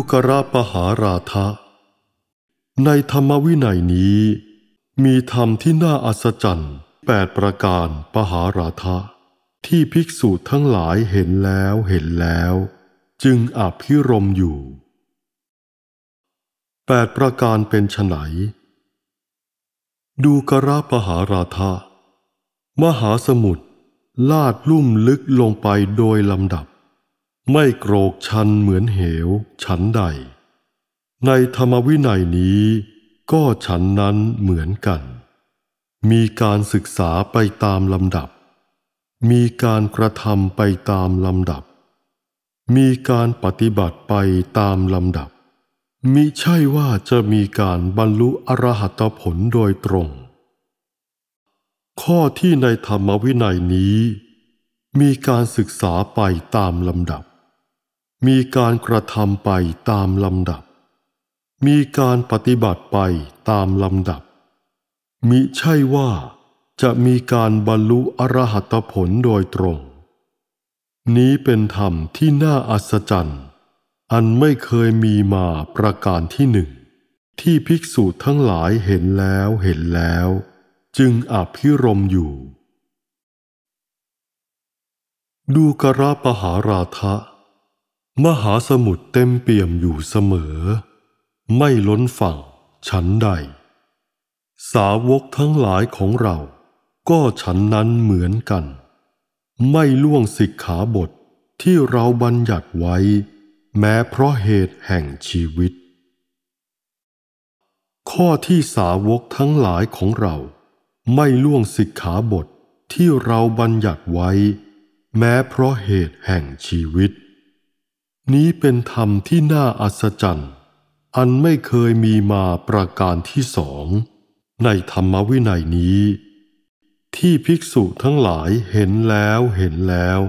ดูกราปหาราทะในธรรมวินัยนี้ มีธรรมที่น่าอัศจรรย์แปดประการปหาราทะที่ภิกษุทั้งหลายเห็นแล้วเห็นแล้ว จึงอภิรมอยู่แปดประการเป็นฉไหนดูกราปหาราทะมหาสมุทรลาดลุ่มลึกลงไปโดยลำดับไม่โกรกชันเหมือนเหวฉันใด ในธรรมวินัยนี้ ก็ฉันนั้นเหมือนกัน มีการศึกษาไปตามลำดับ มีการกระทำไปตามลำดับ มีการปฏิบัติไปตามลำดับ มิใช่ว่าจะมีการบรรลุอรหัตผลโดยตรง ข้อที่ในธรรมวินัยนี้ มีการศึกษาไปตามลำดับมีการกระทำไปตามลำดับ มีการปฏิบัติไปตามลำดับ มิใช่ว่า จะมีการบรรลุอรหัตผลโดยตรง นี้เป็นธรรมที่น่าอัศจรรย์ อันไม่เคยมีมาประการที่หนึ่ง ที่ภิกษุทั้งหลายเห็นแล้วเห็นแล้ว จึงอภิรมอยู่ ดูกระปหาราทะมหาสมุทรเต็มเปี่ยมอยู่เสมอ ไม่ล้นฝั่งฉันใดสาวกทั้งหลายของเราก็ฉันนั้นเหมือนกัน ไม่ล่วงสิกขาบทที่เราบัญญัติไว้แม้เพราะเหตุแห่งชีวิต ข้อที่สาวกทั้งหลายของเรา ไม่ล่วงสิกขาบทที่เราบัญญัติไว้แม้เพราะเหตุแห่งชีวิตนี้เป็นธรรมที่น่าอัศจรรย์ อันไม่เคยมีมาประการที่สอง ในธรรมวินัยนี้ ที่ภิกษุทั้งหลายเห็นแล้วเห็นแล้ว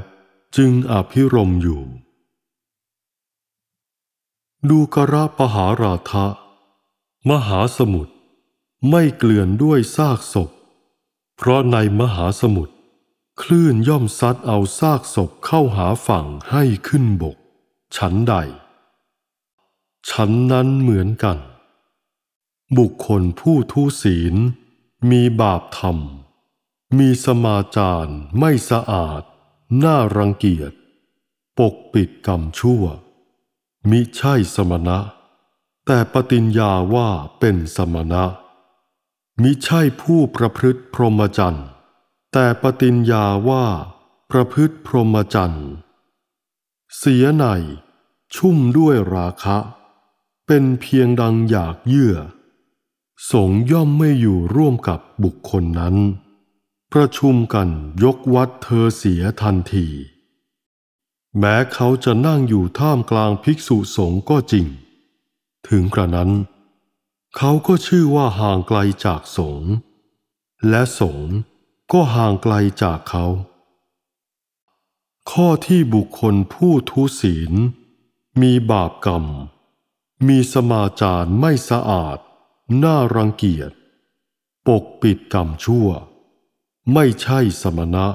จึงอภิรมอยู่ ดูกระปหาราทะมหาสมุทรไม่เกลื่อนด้วยซากศพ เพราะในมหาสมุทรคลื่นย่อมซัดเอาซากศพเข้าหาฝั่งให้ขึ้นบกฉันใด ฉันนั้นเหมือนกัน บุคคลผู้ทุศีลมีบาปธรรม มีสมาจารไม่สะอาด น่ารังเกียจ ปกปิดกรรมชั่ว มิใช่สมณะแต่ปฏิญญาว่าเป็นสมณะ มิใช่ผู้ประพฤติพรหมจรรย์แต่ปฏิญญาว่า ประพฤติพรหมจรรย์เสียใน ชุ่มด้วยราคะ เป็นเพียงดังอยากเยื่อ สงย่อมไม่อยู่ร่วมกับบุคคลนั้น ประชุมกันยกวัดเธอเสียทันที แม้เขาจะนั่งอยู่ท่ามกลางภิกษุสงฆ์ก็จริง ถึงกระนั้น เขาก็ชื่อว่าห่างไกลจากสงฆ์และสงฆ์ก็ห่างไกลจากเขาข้อที่บุคคลผู้ทุศีล มีบาปกรรม มีสมาจารไม่สะอาด น่ารังเกียจ ปกปิดกรรมชั่ว ไม่ใช่สมณะ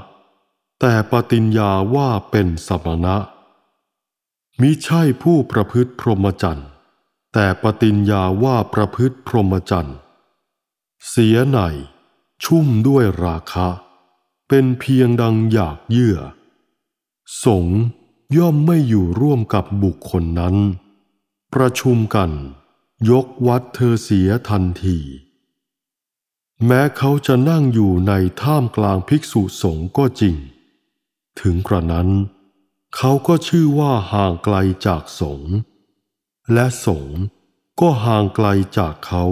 แต่ปฏิญญาว่าเป็นสมณะ มิใช่ผู้ประพฤติพรหมจรรย์ แต่ปฏิญญาว่าประพฤติพรหมจรรย์ เสียไหน ชุ่มด้วยราคะ เป็นเพียงดังอยากเยื่อสงย่อมไม่อยู่ร่วมกับบุคคลนั้น ประชุมกันยกวัดเธอเสียทันที แม้เขาจะนั่งอยู่ในท่ามกลางภิกษุสงฆ์ก็จริง ถึงกระนั้น เขาก็ชื่อว่าห่างไกลจากสงฆ์และสงฆ์ก็ห่างไกลจากเขา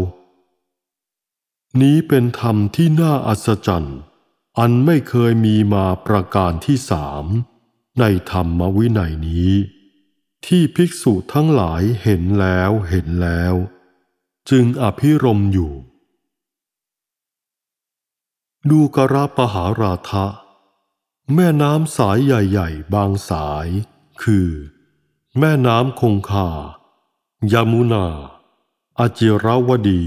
นี้เป็นธรรมที่น่าอัศจรรย์อันไม่เคยมีมาประการที่สามในธรรมวินัยนี้ ที่ภิกษุทั้งหลายเห็นแล้วเห็นแล้ว จึงอภิรมอยู่ ดูกระปหาราทะ แม่น้ำสายใหญ่ๆบางสาย คือ แม่น้ำคงคายามุนาอาจิรวดี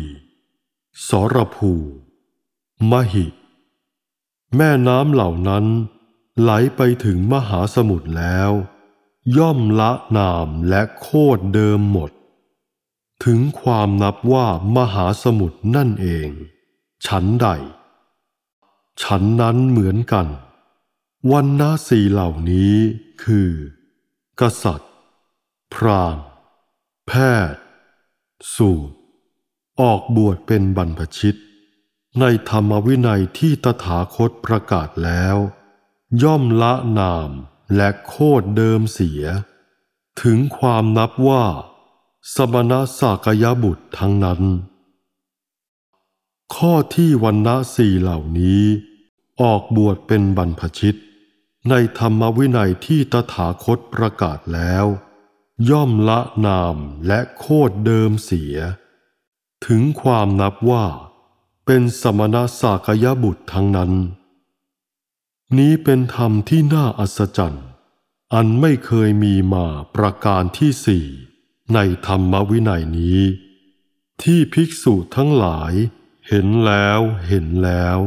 สรภู มหิ แม่น้ำเหล่านั้นไหลไปถึงมหาสมุทรแล้ว ย่อมละนามและโคดเดิมหมด ถึงความนับว่ามหาสมุทรนั่นเอง ฉันใด ฉันนั้นเหมือนกัน วันนาสีเหล่านี้คือ กษัตริย์ พรามแพทย์ สูตร ออกบวชเป็นบรรพชิต ในธรรมวินัยที่ตถาคตประกาศแล้วย่อมละนามและโคดเดิมเสีย ถึงความนับว่า สมณสากยบุตรทั้งนั้น ข้อที่วันณะสี่เหล่านี้ ออกบวชเป็นบรรพชิต ในธรรมวินัยที่ตถาคตประกาศแล้ว ย่อมละนามและโคดเดิมเสีย ถึงความนับว่า เป็นสมณสากยบุตรทั้งนั้นนี้เป็นธรรมที่น่าอัศจรรย์อันไม่เคยมีมาประการที่สี่ในธรรมวินัยนี้ ที่ภิกษุทั้งหลายเห็นแล้วเห็นแล้ว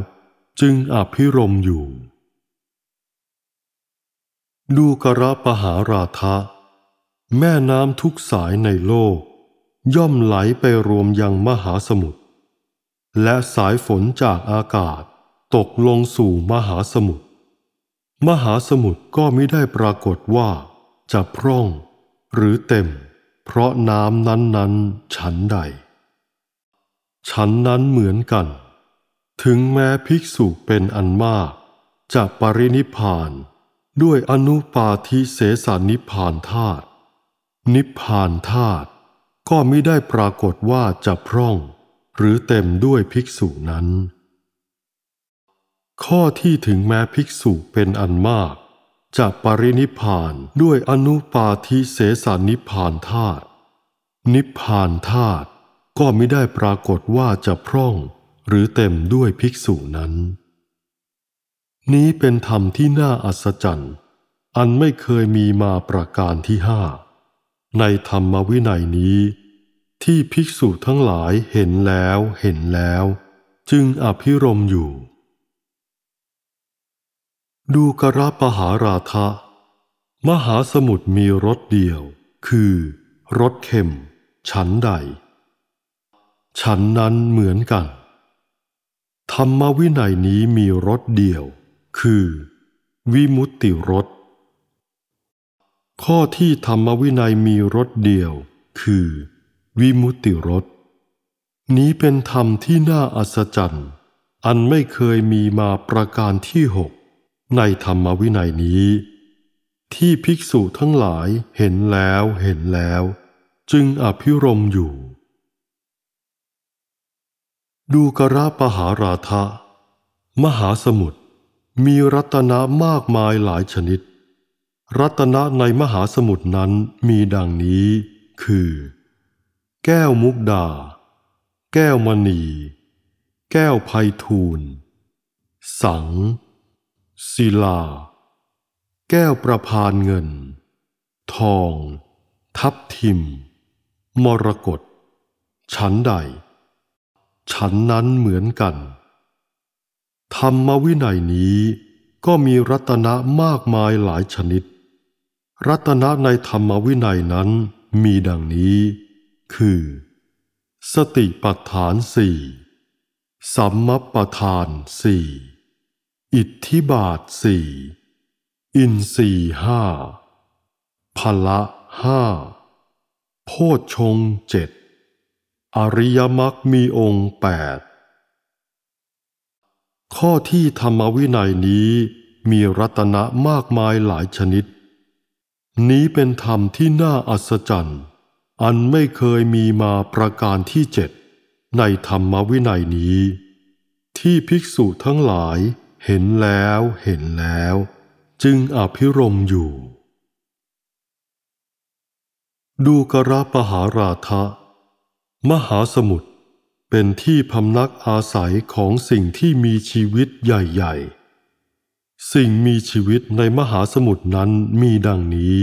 จึงอภิรมอยู่ ดูกระปหาราทะ แม่น้ำทุกสายในโลก ย่อมไหลไปรวมยังมหาสมุทรและสายฝนจากอากาศตกลงสู่มหาสมุทรมหาสมุทรก็ไม่ได้ปรากฏว่า จะพร่อง หรือเต็ม เพราะน้ำนั้น ๆฉันใด ฉันนั้นเหมือนกัน ถึงแม้ภิกษุเป็นอันมาก จะปรินิพาน ด้วยอนุปาทิเสสานิพานธาตุนิพานธาตุก็ไม่ได้ปรากฏว่าจะพร่อง หรือเต็มด้วยภิกษุนั้นข้อที่ถึงแม้ภิกษุเป็นอันมาก จะปรินิพานด้วยอนุปาทิเสสานิพานธาตุนิพานธาตุก็ไม่ได้ปรากฏว่าจะพร่องหรือเต็มด้วยภิกษุนั้น นี้เป็นธรรมที่น่าอัศจรรย์อันไม่เคยมีมาประการที่ห้าในธรรมวินัยนี้ ที่ภิกษุทั้งหลายเห็นแล้วเห็นแล้ว จึงอภิรมอยู่ดูกระปหาราทะ มหาสมุทรมีรสเดียวคือรสเค็ม ฉันใด ฉันนั้นเหมือนกัน ธรรมวินัยนี้มีรสเดียวคือ วิมุตติรสข้อที่ธรรมวินัยมีรสเดียวคือ วิมุตติรสนี้เป็นธรรมที่น่าอัศจรรย์อันไม่เคยมีมาประการที่หกในธรรมวินัยนี้ ที่ภิกษุทั้งหลายเห็นแล้วเห็นแล้ว จึงอภิรมอยู่ ดูกระปหาราทะ มหาสมุทรมีรัตนะมากมายหลายชนิด รัตนะในมหาสมุทรนั้นมีดังนี้คือ แก้วมุกดา แก้วมณี แก้วไพทูลสังศิลา แก้วประพานเงิน ทอง ทับทิม มรกตฉันใดฉันนั้นเหมือนกัน ธรรมวินัยนี้ก็มีรัตนะมากมายหลายชนิด รัตนะในธรรมวินัยนั้นมีดังนี้คือ สติปัฏฐานสี่ สัมมปทานสี่อิทธิบาทสี่ อินสี่ห้าพละห้าโพชฌงเจ็ดอริยมรรคมีองค์แปดข้อที่ธรรมวินัยนี้มีรัตนะมากมายหลายชนิด นี้เป็นธรรมที่น่าอัศจรรย์ อันไม่เคยมีมาประการที่เจ็ด ในธรรมวินัยนี้ ที่ภิกษุทั้งหลายเห็นแล้วเห็นแล้ว จึงอภิรมอยู่ ดูกระปหาราทะมหาสมุทรเป็นที่พำนักอาศัยของสิ่งที่มีชีวิตใหญ่ ๆ สิ่งมีชีวิตในมหาสมุทรนั้นมีดังนี้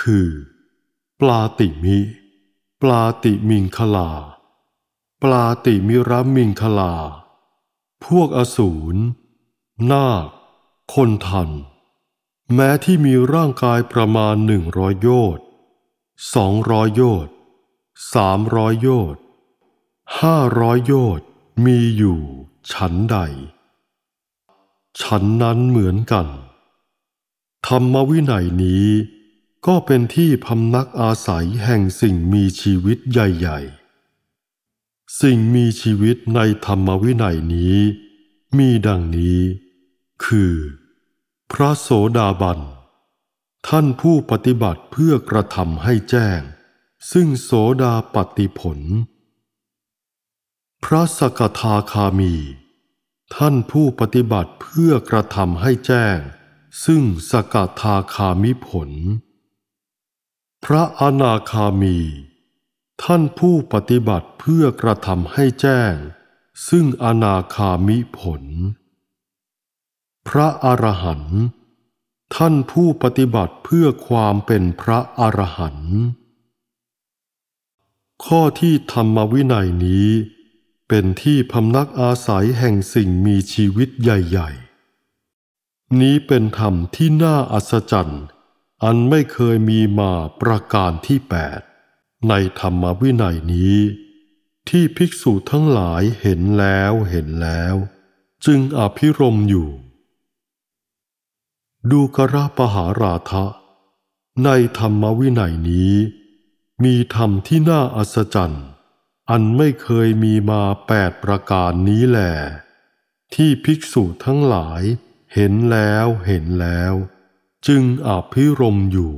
คือ ปลาติมิปลาติมิงคลา ปลาติมิรมิงคลา พวกอสูรนาคคนทัน แม้ที่มีร่างกายประมาณหนึ่งร้อยโยชน์สองร้อยโยชน์สามร้อยโยชน์ห้าร้อยโยชน์มีอยู่ฉันใดฉันนั้นเหมือนกัน ธรรมวินัยนี้ก็เป็นที่พำนักอาศัยแห่งสิ่งมีชีวิตใหญ่ ๆ สิ่งมีชีวิตในธรรมวินัยนี้มีดังนี้คือ พระโสดาบันท่านผู้ปฏิบัติเพื่อกระทำให้แจ้ง ซึ่งโสดาปฏิผล พระสกทาคามี ท่านผู้ปฏิบัติเพื่อกระทำให้แจ้ง ซึ่งสกทาคามิผล พระอนาคามี ท่านผู้ปฏิบัติเพื่อกระทำให้แจ้ง ซึ่งอนาคามิผลพระอรหันต์ท่านผู้ปฏิบัติเพื่อความเป็นพระอรหันต์ ข้อที่ธรรมวินัยนี้ เป็นที่พำนักอาศัยแห่งสิ่งมีชีวิตใหญ่ๆ นี้เป็นธรรมที่น่าอัศจรรย์อันไม่เคยมีมาประการที่แปด ในธรรมวินัยนี้ ที่ภิกษุทั้งหลายเห็นแล้วเห็นแล้ว จึงอภิรมอยู่ดูกระปหาราทะในธรรมวินัยนี้ มีธรรมที่น่าอัศจรรย์อันไม่เคยมีมาแปดประการนี้แหล ที่ภิกษุทั้งหลายเห็นแล้วเห็นแล้ว จึงอภิรมอยู่